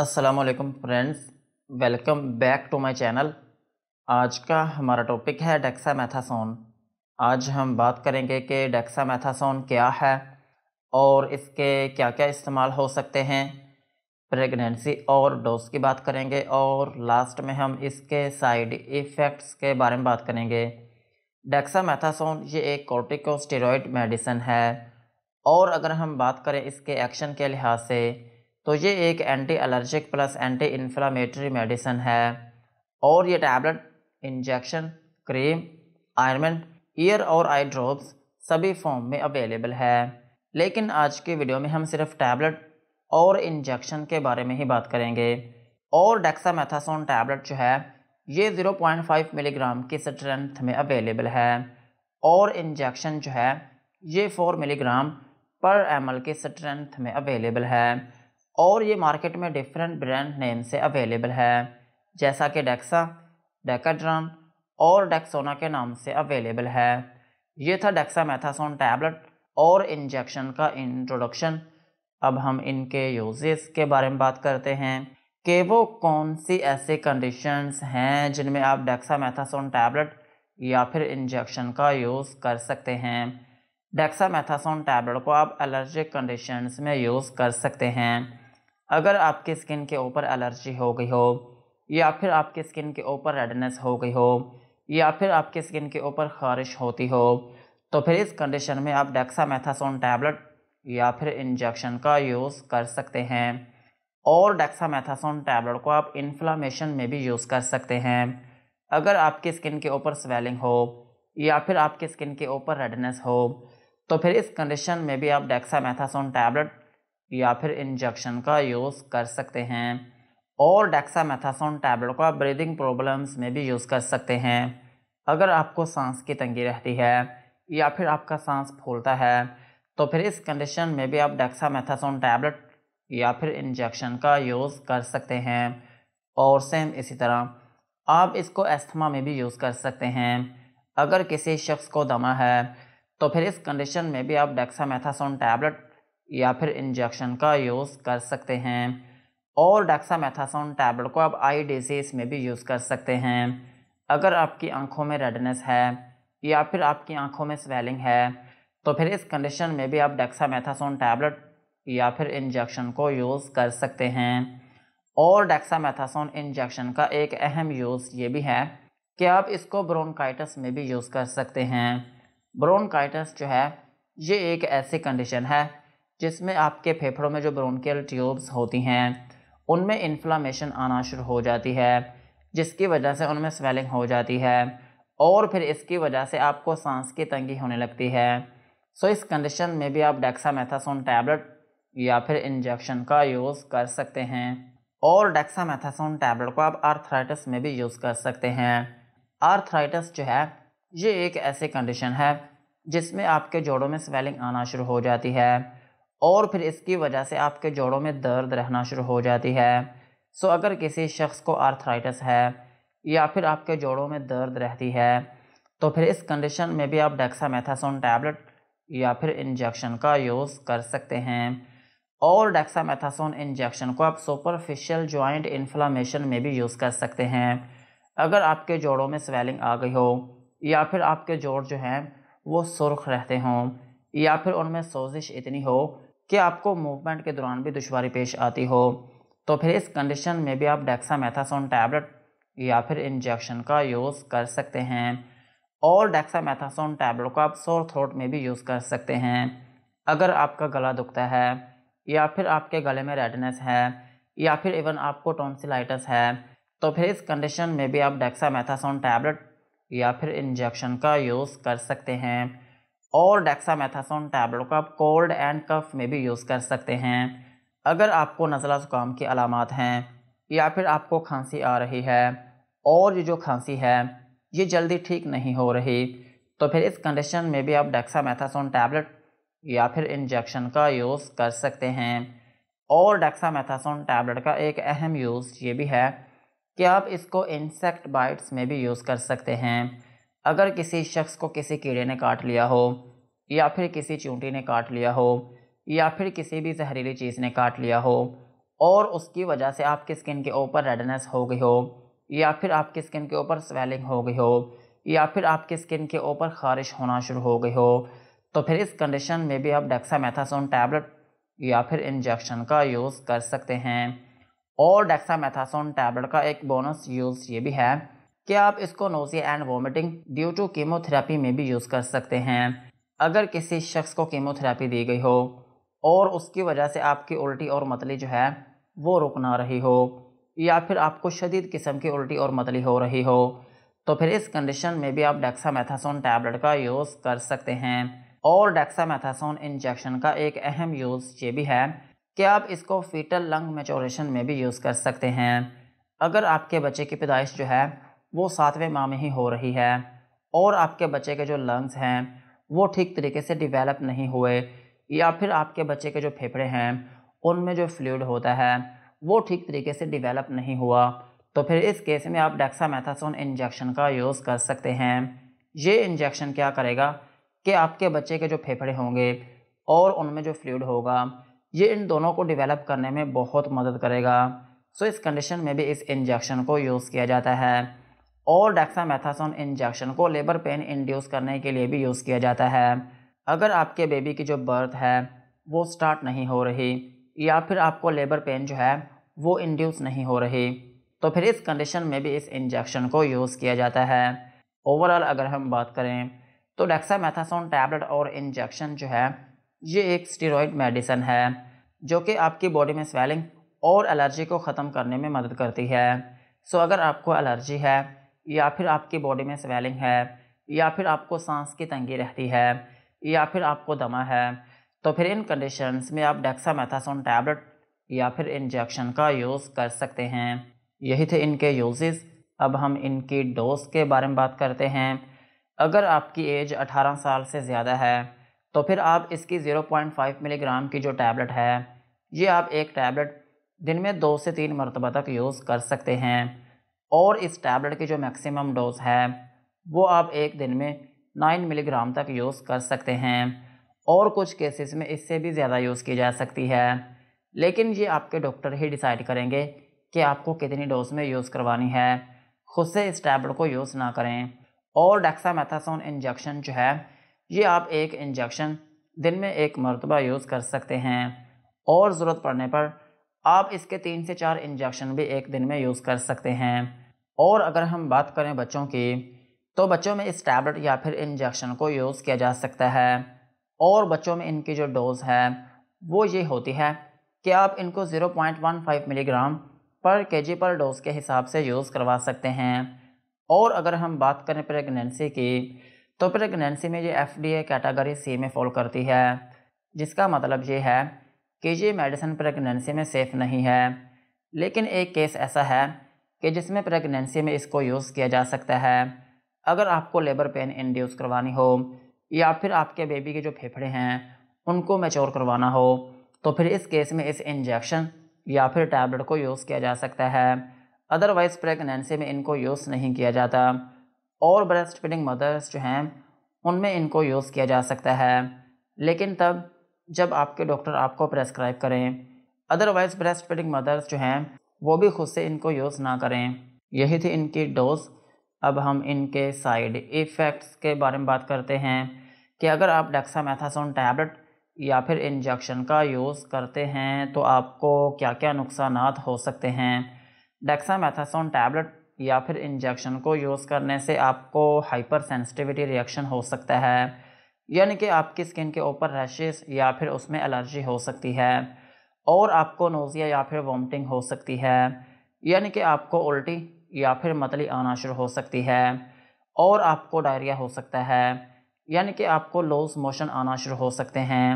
Aslam friends welcome back to my channel आज का हमारा टॉपिक है डेक्सा डेक्सामेथासोन आज हम बात करेंगे कि डेक्सा डेक्सामेथासोन क्या है और इसके क्या क्या इस्तेमाल हो सकते हैं प्रेगनेंसी और डोज की बात करेंगे और लास्ट में हम इसके साइड इफ़ेक्ट्स के बारे में बात करेंगे डेक्सा डेक्सामेथासोन ये एक कॉर्टिकोस्टेरॉयड मेडिसन है और अगर हम बात करें इसके एक्शन के लिहाज से तो ये एक anti allergic plus anti inflammatory medicine है और ये tablet injection cream ointment ear और आई ड्रॉप्स सभी फॉर्म में अवेलेबल है लेकिन आज के वीडियो में हम सिर्फ टैबलेट और इंजेक्शन के बारे में ही बात करेंगे और डेक्सामेथासोन टैबलेट जो है ये 0.5 मिलीग्राम की स्ट्रेंथ में अवेलेबल है और इंजेक्शन जो है ये 4 मिलीग्राम पर एम की स्ट्रेंथ में अवेलेबल है और ये मार्केट में डिफरेंट ब्रांड नेम से अवेलेबल है जैसा कि डेक्सा डेकाड्रॉन और डेक्सोना के नाम से अवेलेबल है ये था डेक्सा मैथासोन टैबलेट और इंजेक्शन का इंट्रोडक्शन अब हम इनके यूजेस के बारे में बात करते हैं कि वो कौन सी ऐसे कंडीशंस हैं जिनमें आप डेक्सा मैथासोन टैबलेट या फिर इंजेक्शन का यूज़ कर सकते हैं डेक्सा मैथासोन टैबलेट को आप एलर्जिक कंडीशंस में यूज़ कर सकते हैं अगर आपके स्किन के ऊपर एलर्जी हो गई हो या फिर आपके स्किन के ऊपर रेडनेस हो गई हो या फिर आपके स्किन के ऊपर खारिश होती हो तो फिर इस कंडीशन में आप डेक्सामेथासोन टैबलेट या फिर इंजेक्शन का यूज़ कर सकते हैं और डेक्सामेथासोन टैबलेट को आप इन्फ्लामेशन में भी यूज़ कर सकते हैं अगर आपकी स्किन के ऊपर स्वेलिंग हो या फिर आपकी स्किन के ऊपर रेडनेस हो तो फिर इस कंडीशन में भी आप डेक्सामेथासोन टैबलेट या फिर इंजेक्शन का यूज़ कर सकते हैं और डेक्सामेथासोन टैबलेट को आप ब्रीदिंग प्रॉब्लम्स में भी यूज़ कर सकते हैं अगर आपको सांस की तंगी रहती है या फिर आपका सांस फूलता है तो फिर इस कंडीशन में भी आप डेक्सामेथासोन टैबलेट या फिर इंजेक्शन का यूज़ कर सकते हैं और सेम इसी तरह आप इसको एस्थमा में भी यूज़ कर सकते हैं अगर किसी शख्स को दमा है तो फिर इस कंडीशन में भी आप डेक्सामेथासोन टैबलेट या फिर इंजेक्शन का यूज़ कर सकते हैं और डेक्सामेथासोन टैबलेट को आप आई डिजीज़ में भी यूज़ कर सकते हैं अगर आपकी आंखों में रेडनेस है या फिर आपकी आंखों में स्वेलिंग है तो फिर इस कंडीशन में भी आप डेक्सामेथासोन टैबलेट या फिर इंजेक्शन को यूज़ कर सकते हैं और डेक्सामेथासोन इंजेक्शन का एक अहम यूज़ ये भी है कि आप इसको ब्रोनकाइटस में भी यूज़ कर सकते हैं ब्रोनकाइटस जो है ये एक ऐसी कंडीशन है जिसमें आपके फेफड़ों में जो ब्रोनकियल ट्यूब्स होती हैं उनमें इन्फ्लामेशन आना शुरू हो जाती है जिसकी वजह से उनमें स्वेलिंग हो जाती है और फिर इसकी वजह से आपको सांस की तंगी होने लगती है सो इस कंडीशन में भी आप डेक्सामेथासोन टैबलेट या फिर इंजेक्शन का यूज़ कर सकते हैं और डेक्सामेथासोन टैबलेट को आप आर्थराइटिस में भी यूज़ कर सकते हैं आर्थराइटिस जो है ये एक ऐसी कंडीशन है जिसमें आपके जोड़ों में स्वेलिंग आना शुरू हो जाती है और फिर इसकी वजह से आपके जोड़ों में दर्द रहना शुरू हो जाती है सो अगर किसी शख्स को आर्थराइटिस है या फिर आपके जोड़ों में दर्द रहती है तो फिर इस कंडीशन में भी आप डेक्सामेथासोन टैबलेट या फिर इंजेक्शन का यूज़ कर सकते हैं और डेक्सामेथासोन इंजेक्शन को आप सुपरफिशियल जॉइंट इन्फ्लामेशन में भी यूज़ कर सकते हैं अगर आपके जोड़ों में स्वेलिंग आ गई हो या फिर आपके जोड़ जो हैं वो सुर्ख रहते हों या फिर उनमें सोजिश इतनी हो कि आपको मूवमेंट के दौरान भी दुशारी पेश आती हो तो फिर इस कंडीशन में भी आप डेक्सामेथासोन टैबलेट या फिर इंजेक्शन का यूज़ कर सकते हैं और डेक्सामेथासोन टैबलेट को आप सोर थ्रोट में भी यूज़ कर सकते हैं अगर आपका गला दुखता है या फिर आपके गले में रेडनेस है या फिर इवन आपको टॉन्सिलाइटस है तो फिर इस कंडीशन में भी आप डेक्सामेथासोन टैबलेट या फिर इंजेक्शन का यूज़ कर सकते हैं और डेक्सामेथासोन टैबलेट को आप कोल्ड एंड कफ में भी यूज़ कर सकते हैं अगर आपको नज़ला ज़ुकाम की अलामत हैं या फिर आपको खांसी आ रही है और ये जो खांसी है ये जल्दी ठीक नहीं हो रही तो फिर इस कंडीशन में भी आप डेक्सामेथासोन टैबलेट या फिर इंजेक्शन का यूज़ कर सकते हैं और डेक्सामेथासोन टैबलेट का एक अहम यूज़ ये भी है कि आप इसको इंसेक्ट बाइट्स में भी यूज़ कर सकते हैं अगर किसी शख्स को किसी कीड़े ने काट लिया हो या फिर किसी चूंटी ने काट लिया हो या फिर किसी भी जहरीली चीज़ ने काट लिया हो और उसकी वजह से आपकी स्किन के ऊपर रेडनेस हो गई हो या फिर आपकी स्किन के ऊपर स्वेलिंग हो गई हो या फिर आपकी स्किन के ऊपर खारिश होना शुरू हो गई हो तो फिर इस कंडीशन में भी आप डेक्सामेथासोन टैबलेट या फिर इंजेक्शन का यूज़ कर सकते हैं और डेक्सामेथासोन टैबलेट का एक बोनस यूज़ ये भी है क्या आप इसको nausea and vomiting due to chemotherapy में भी यूज़ कर सकते हैं अगर किसी शख्स को कीमोथेरेपी दी गई हो और उसकी वजह से आपकी उल्टी और मतली जो है वो रुक ना रही हो या फिर आपको शदीद किस्म की उल्टी और मतली हो रही हो तो फिर इस कंडीशन में भी आप डेक्सामेथासोन टैबलेट का यूज़ कर सकते हैं और डेक्सामेथासोन इंजेक्शन का एक अहम यूज़ ये भी है कि आप इसको फीटल लंग मेचोरेशन में भी यूज़ कर सकते हैं अगर आपके बच्चे की पैदाइश जो है वो सातवें माह में ही हो रही है और आपके बच्चे के जो लंग्स हैं वो ठीक तरीके से डिवेलप नहीं हुए या फिर आपके बच्चे के जो फेफड़े हैं उनमें जो फ्लूड होता है वो ठीक तरीके से डिवेलप नहीं हुआ तो फिर इस केस में आप डेक्सामेथासोन इंजेक्शन का यूज़ कर सकते हैं ये इंजेक्शन क्या करेगा कि आपके बच्चे के जो फेफड़े होंगे और उनमें जो फ्लूड होगा ये इन दोनों को डिवेलप करने में बहुत मदद करेगा सो इस कंडीशन में भी इस इंजेक्शन को यूज़ किया जाता है और डेक्सामेथासोन इंजेक्शन को लेबर पेन इंड्यूस करने के लिए भी यूज़ किया जाता है अगर आपके बेबी की जो बर्थ है वो स्टार्ट नहीं हो रही या फिर आपको लेबर पेन जो है वो इंड्यूस नहीं हो रही तो फिर इस कंडीशन में भी इस इंजेक्शन को यूज़ किया जाता है ओवरऑल अगर हम बात करें तो डेक्सामेथासोन टैबलेट और इंजेक्शन जो है ये एक स्टीरोइड मेडिसन है जो कि आपकी बॉडी में स्वेलिंग और एलर्जी को ख़त्म करने में मदद करती है सो अगर आपको एलर्जी है या फिर आपकी बॉडी में स्वेलिंग है या फिर आपको सांस की तंगी रहती है या फिर आपको दमा है तो फिर इन कंडीशंस में आप डेक्सामेथासोन टैबलेट या फिर इंजेक्शन का यूज़ कर सकते हैं यही थे इनके यूजेस अब हम इनकी डोज के बारे में बात करते हैं अगर आपकी एज 18 साल से ज़्यादा है तो फिर आप इसकी 0.5 मिलीग्राम की जो टैबलेट है ये आप एक टैबलेट दिन में दो से तीन मरतबा तक यूज़ कर सकते हैं और इस टैबलेट की जो मैक्सिमम डोज है वो आप एक दिन में नाइन मिलीग्राम तक यूज़ कर सकते हैं और कुछ केसेस में इससे भी ज़्यादा यूज़ की जा सकती है लेकिन ये आपके डॉक्टर ही डिसाइड करेंगे कि आपको कितनी डोज में यूज़ करवानी है खुद से इस टैबलेट को यूज़ ना करें और डेक्सामेथासोन इंजेक्शन जो है ये आप एक इंजेक्शन दिन में एक मरतबा यूज़ कर सकते हैं और ज़रूरत पड़ने पर आप इसके तीन से चार इंजेक्शन भी एक दिन में यूज़ कर सकते हैं और अगर हम बात करें बच्चों की तो बच्चों में इस टैबलेट या फिर इंजेक्शन को यूज़ किया जा सकता है और बच्चों में इनकी जो डोज़ है वो ये होती है कि आप इनको 0.15 मिलीग्राम पर केजी पर डोज़ के हिसाब से यूज़ करवा सकते हैं और अगर हम बात करें प्रेगनेंसी की तो प्रेगनेंसी में ये एफ डी कैटेगरी सी में फॉल करती है जिसका मतलब ये है कि ये मेडिसिन प्रेगनेंसी में सेफ़ नहीं है लेकिन एक केस ऐसा है कि जिसमें प्रेगनेंसी में इसको यूज़ किया जा सकता है अगर आपको लेबर पेन इंड्यूस करवानी हो या फिर आपके बेबी के जो फेफड़े हैं उनको मेचोर करवाना हो तो फिर इस केस में इस इंजेक्शन या फिर टैबलेट को यूज़ किया जा सकता है अदरवाइज़ प्रेगनेंसी में इनको यूज़ नहीं किया जाता और ब्रेस्ट फीडिंग मदर्स जो हैं उनमें इनको यूज़ किया जा सकता है लेकिन तब जब आपके डॉक्टर आपको प्रेस्क्राइब करें अदरवाइज़ ब्रेस्ट फीडिंग मदर्स जो हैं वो भी खुद से इनको यूज़ ना करें यही थी इनकी डोज अब हम इनके साइड इफ़ेक्ट्स के बारे में बात करते हैं कि अगर आप डेक्सामेथासोन टैबलेट या फिर इंजेक्शन का यूज़ करते हैं तो आपको क्या क्या नुकसान हो सकते हैं डेक्सामेथासोन टैबलेट या फिर इंजेक्शन को यूज़ करने से आपको हाइपर सेंसिटिविटी रिएक्शन हो सकता है यानी कि आपकी स्किन के ऊपर रैशेस या फिर उसमें एलर्जी हो सकती है और आपको नोज़िया या फिर वॉमटिंग हो सकती है यानी कि आपको उल्टी या फिर मतली आना शुरू हो सकती है और आपको डायरिया हो सकता है यानी कि आपको लोस मोशन आना शुरू हो सकते हैं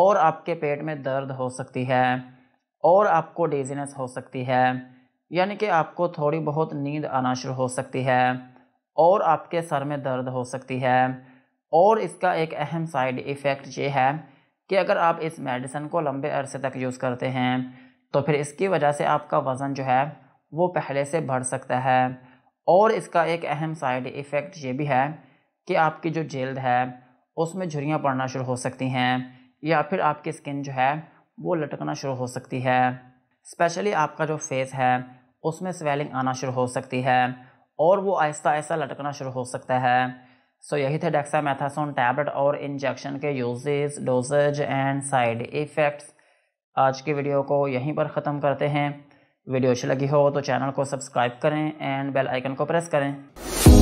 और आपके पेट में दर्द हो सकती है और आपको डिजीनेस हो सकती है यानी कि आपको थोड़ी बहुत नींद आना शुरू हो सकती है और आपके सर में दर्द हो सकती है और इसका एक अहम साइड इफ़ेक्ट ये है कि अगर आप इस मेडिसन को लंबे अरसे तक यूज़ करते हैं तो फिर इसकी वजह से आपका वज़न जो है वो पहले से बढ़ सकता है और इसका एक अहम साइड इफ़ेक्ट ये भी है कि आपकी जो जेल्द है उसमें झुरियाँ पड़ना शुरू हो सकती हैं या फिर आपकी स्किन जो है वो लटकना शुरू हो सकती है स्पेशली आपका जो फेस है उसमें स्वेलिंग आना शुरू हो सकती है और वो आहिस्ता आहिस्ता लटकना शुरू हो सकता है सो यही थे डेक्सामेथासोन टैबलेट और इंजेक्शन के uses doses and side effects आज की वीडियो को यहीं पर ख़त्म करते हैं वीडियो अच्छी लगी हो तो चैनल को सब्सक्राइब करें एंड बेल आइकन को प्रेस करें